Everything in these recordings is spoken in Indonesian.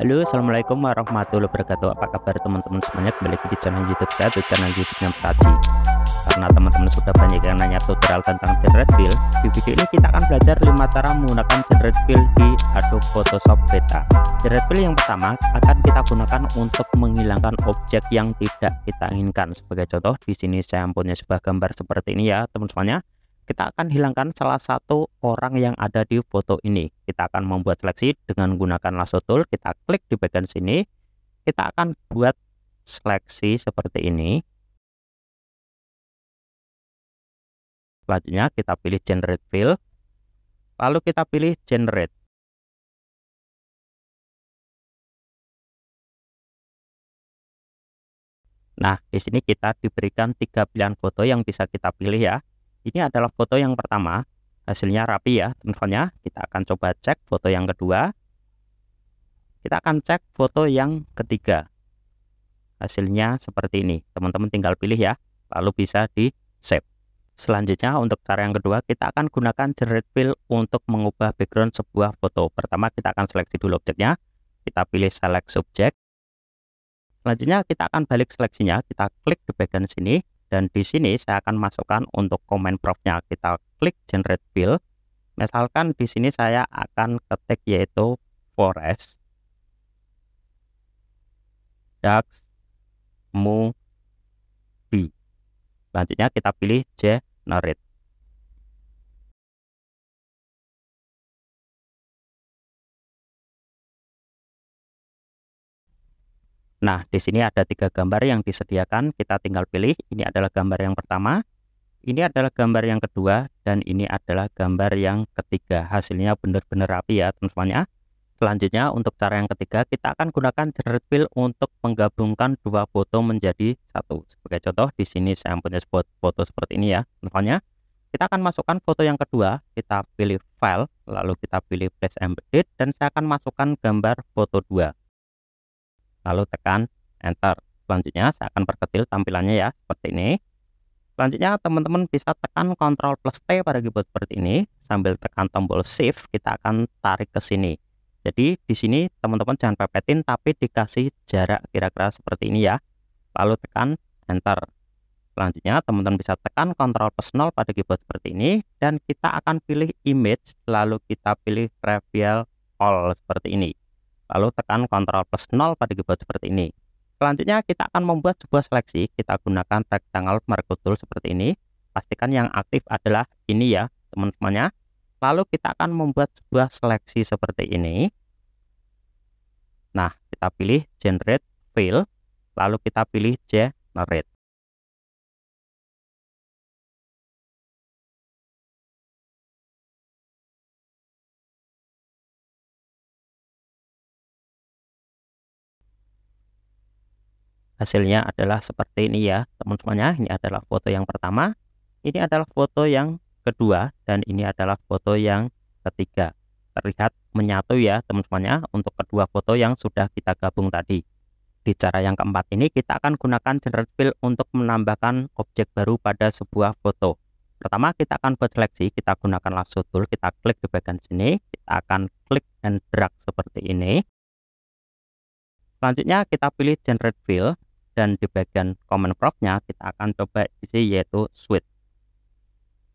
Halo assalamualaikum warahmatullahi wabarakatuh apa kabar teman-teman semuanya kembali di channel youtube saya di channel youtube yang Nyamsati karena teman-teman sudah banyak yang nanya tutorial tentang generate fill di video ini kita akan belajar 5 cara menggunakan generate fill di Adobe Photoshop Beta generate fill yang pertama akan kita gunakan untuk menghilangkan objek yang tidak kita inginkan sebagai contoh di sini saya punya sebuah gambar seperti ini ya teman semuanya kita akan hilangkan salah satu orang yang ada di foto ini. Kita akan membuat seleksi dengan menggunakan lasso tool. Kita klik di bagian sini. Kita akan buat seleksi seperti ini. Selanjutnya kita pilih generate fill. Lalu kita pilih generate. Nah, di sini kita diberikan tiga pilihan foto yang bisa kita pilih ya. Ini adalah foto yang pertama, hasilnya rapi ya tentunya. Kita akan coba cek foto yang kedua. Kita akan cek foto yang ketiga. Hasilnya seperti ini. Teman-teman tinggal pilih ya, lalu bisa di save. Selanjutnya untuk cara yang kedua kita akan gunakan generate fill untuk mengubah background sebuah foto. Pertama kita akan seleksi dulu objeknya. Kita pilih select subject. Selanjutnya kita akan balik seleksinya, kita klik di bagian sini, dan di sini saya akan masukkan untuk komen profnya kita klik generate field misalkan di sini saya akan ketik yaitu forest dark b. selanjutnya kita pilih generate Nah, di sini ada tiga gambar yang disediakan, kita tinggal pilih. Ini adalah gambar yang pertama, ini adalah gambar yang kedua, dan ini adalah gambar yang ketiga. Hasilnya benar-benar rapi ya teman-teman ya. Selanjutnya untuk cara yang ketiga, kita akan gunakan jerit fill untuk menggabungkan dua foto menjadi satu. Sebagai contoh, di sini saya punya foto seperti ini ya teman-teman ya. Kita akan masukkan foto yang kedua, kita pilih file, lalu kita pilih place embedded, dan saya akan masukkan gambar foto 2 lalu tekan enter. Selanjutnya saya akan perkecil tampilannya ya seperti ini. Selanjutnya teman-teman bisa tekan Ctrl plus T pada keyboard seperti ini sambil tekan tombol Shift kita akan tarik ke sini. Jadi di sini teman-teman jangan pepetin tapi dikasih jarak kira-kira seperti ini ya. Lalu tekan enter. Selanjutnya teman-teman bisa tekan Ctrl plus 0 pada keyboard seperti ini dan kita akan pilih image lalu kita pilih reveal all seperti ini lalu tekan Ctrl plus 0 pada keyboard seperti ini. Selanjutnya kita akan membuat sebuah seleksi, kita gunakan rectangle marker tool seperti ini. Pastikan yang aktif adalah ini ya teman-temannya. Lalu kita akan membuat sebuah seleksi seperti ini. Nah, kita pilih generate fill, lalu kita pilih generate. hasilnya adalah seperti ini ya teman-teman ini adalah foto yang pertama ini adalah foto yang kedua dan ini adalah foto yang ketiga terlihat menyatu ya teman-temannya untuk kedua foto yang sudah kita gabung tadi di cara yang keempat ini kita akan gunakan generate fill untuk menambahkan objek baru pada sebuah foto pertama kita akan buat seleksi kita gunakan lasso tool kita klik di bagian sini kita akan klik dan drag seperti ini selanjutnya kita pilih generate fill dan di bagian Common prop-nya kita akan coba isi yaitu Switch.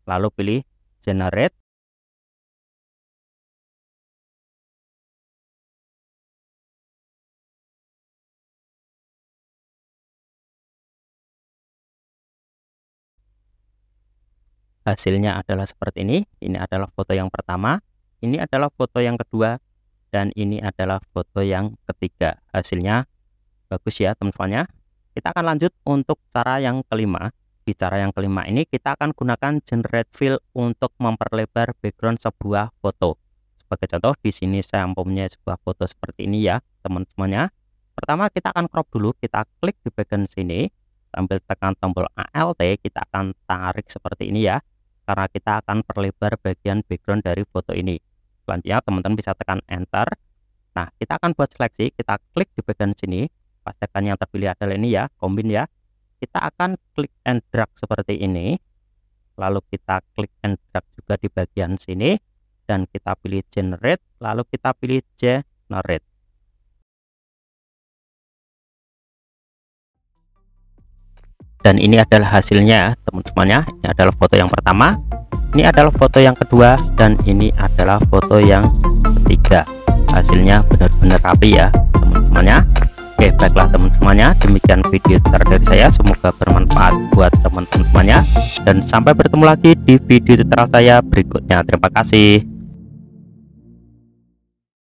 Lalu pilih generate. Hasilnya adalah seperti ini. Ini adalah foto yang pertama, ini adalah foto yang kedua, dan ini adalah foto yang ketiga. Hasilnya bagus ya teman teman kita akan lanjut untuk cara yang kelima. Di cara yang kelima ini kita akan gunakan generate fill untuk memperlebar background sebuah foto. Sebagai contoh di sini saya mempunyai sebuah foto seperti ini ya teman-temannya. Pertama kita akan crop dulu, kita klik di bagian sini, sambil tekan tombol ALT kita akan tarik seperti ini ya. Karena kita akan perlebar bagian background dari foto ini. Selanjutnya teman-teman bisa tekan enter Nah, kita akan buat seleksi, kita klik di bagian sini, pastikan yang terpilih adalah ini ya kombin ya kita akan klik and drag seperti ini lalu kita klik and drag juga di bagian sini dan kita pilih generate lalu kita pilih generate dan ini adalah hasilnya teman temannya ini adalah foto yang pertama ini adalah foto yang kedua dan ini adalah foto yang ketiga hasilnya benar-benar rapi ya teman temannya Oke baiklah teman temannya demikian video terakhir saya semoga bermanfaat buat teman temannya dan sampai bertemu lagi di video tutorial saya berikutnya terima kasih